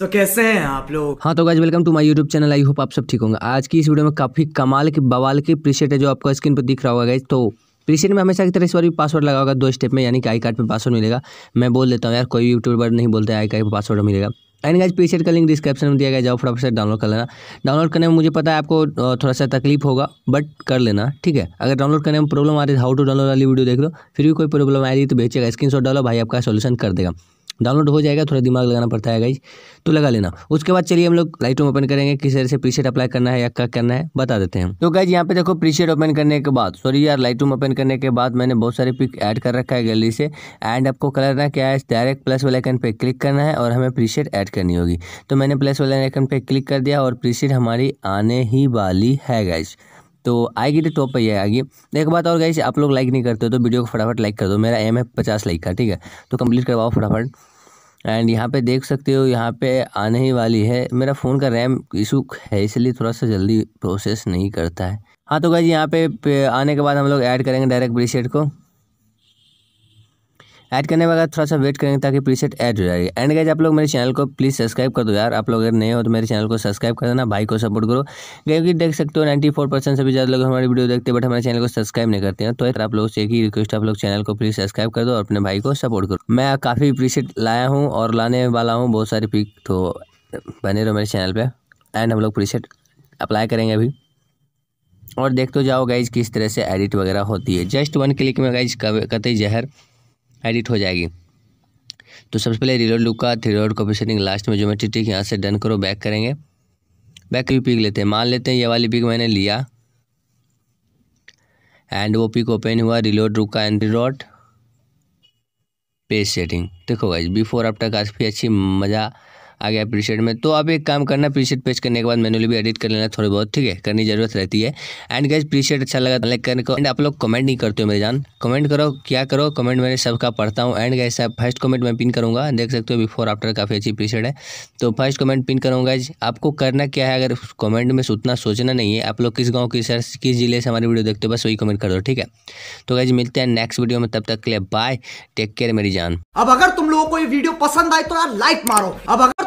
तो कैसे हैं आप लोग हाँ तो guys welcome to my YouTube channel I hope आप सब ठीक होंगे आज की इस वीडियो में काफ़ी कमाल के बवाल के प्रीसेट है जो आपको स्क्रीन पर दिख रहा होगा गाइज तो प्रीसेट में हमेशा की तरह इस बार भी पासवर्ड लगा होगा दो स्टेप में यानी कि आई कार्ड पर पासवर्ड मिलेगा मैं बोल देता हूँ यार कोई यूट्यूबर नहीं बोलता है आई कार्ड पर पासवर्ड मिलेगा एंड गाइज प्रीसेट का लिंक डिस्क्रिप्शन में दिया गया जाओ फटाफट से डाउनलोड कर लेना डाउनलोड करने में मुझे पता है आपको थोड़ा सा तकलीफ होगा बट कर लेना ठीक है अगर डाउनलोड करने में प्रॉब्लम आ रही है हाउ टू डाउनलोड वाली वीडियो देख लो फिर भी कोई प्रॉब्लम आ रही है तो भेजिएगा स्क्रीन डालो भाई आपका सोल्यूशन कर देगा डाउनलोड हो जाएगा थोड़ा दिमाग लगाना पड़ता है गाइज तो लगा लेना उसके बाद चलिए हम लोग लाइट ओपन करेंगे किस तरह से प्रीसेट अप्लाई करना है या क्या करना है बता देते हैं तो गाइज यहाँ पे देखो प्रीसेट ओपन करने के बाद सॉरी यार लाइट ओपन करने के बाद मैंने बहुत सारे पिक ऐड कर रखा है गैलरी से एंड आपको कलर ना क्या है डायरेक्ट प्लस वाले आइकन पर क्लिक करना है और हमें प्रीसेट ऐड करनी होगी तो मैंने प्लस वाले आइकन पर क्लिक कर दिया और प्रीसेट हमारी आने ही वाली है गाइज तो आएगी तो टॉप पर ही आएगी एक बात और गाइज आप लोग लाइक नहीं करते हो तो वीडियो को फटाफट लाइक कर दो मेरा एम है पचास लाइक का ठीक है तो कंप्लीट करवाओ फटाफट एंड यहाँ पे देख सकते हो यहाँ पे आने ही वाली है मेरा फ़ोन का रैम इशू है इसलिए थोड़ा सा जल्दी प्रोसेस नहीं करता है हाँ तो गाइज यहाँ पे, आने के बाद हम लोग ऐड करेंगे डायरेक्ट ब्रीशेट को ऐड करने के बाद थोड़ा सा वेट करेंगे ताकि प्रीसेट ऐड हो जाए एंड गाइज आप लोग मेरे चैनल को प्लीज़ सब्सक्राइब कर दो यार आप लोग अगर नए हो तो मेरे चैनल को सब्सक्राइब कर देना भाई को सपोर्ट करो क्योंकि देख सकते हो नाइन्टी फोर परसेंट से भी ज़्यादा लोग हमारी वीडियो देखते हैं बट हमारे चैनल को सब्सक्राइब नहीं करते हैं तो आप लोग से एक ही रिक्वेस्ट आप लोग चैनल को प्लीज़ सब्सक्राइब कर दो और अपने भाई को सपोर्ट करो मैं काफ़ी प्रीसेट लाया हूँ और लाने वाला हूँ बहुत सारी पिक तो बने रहो मेरे चैनल पर एंड हम लोग प्रीसेट अप्लाई करेंगे अभी और देखते जाओ गाइज किस तरह से एडिट वगैरह होती है जस्ट वन क्लिक में गाइज कतई जहर एडिट हो जाएगी तो सबसे पहले रिलोड लुक का three road copy setting last में ज्योमेट्री टिक यहाँ से डन करो बैक करेंगे बैक भी पिक लेते हैं मान लेते हैं ये वाली पिक मैंने लिया एंड वो पिक ओपन हुआ रिलोड रुक का एंड रिलोड पेज सेटिंग देखो गाइज बिफोर आफ्टर काफ़ी अच्छी मज़ा आ गया प्रीसेट में तो आप एक काम करना प्रीसेट पेज करने के बाद मैंने भी एडिट कर लेना थोड़ी बहुत ठीक है करनी जरूरत रहती है एंड गैस प्रीसेट अच्छा लगा लाइक तो करने को एंड आप लोग कमेंट नहीं करते हो मेरे जान कमेंट करो क्या करो कमेंट मैंने सबका पढ़ता हूँ एंड गैस फर्स्ट कमेंट मैं पिन करूँगा देख सकते हो बिफोर आफ्टर काफ़ी अच्छी प्रीसेट है तो फर्स्ट कमेंट पिन करूँगा आपको करना क्या है अगर कमेंट में उतना सोचना नहीं है आप लोग किस गाँव किस शहर किस जिले से हमारी वीडियो देखते हो बस वही कमेंट कर दो ठीक है तो गाइज मिलते हैं नेक्स्ट वीडियो में तब तक के लिए बाय टेक केयर मेरी जान अब अगर तुम लोगों को ये वीडियो पसंद आए तो यार लाइक मारो अब अगर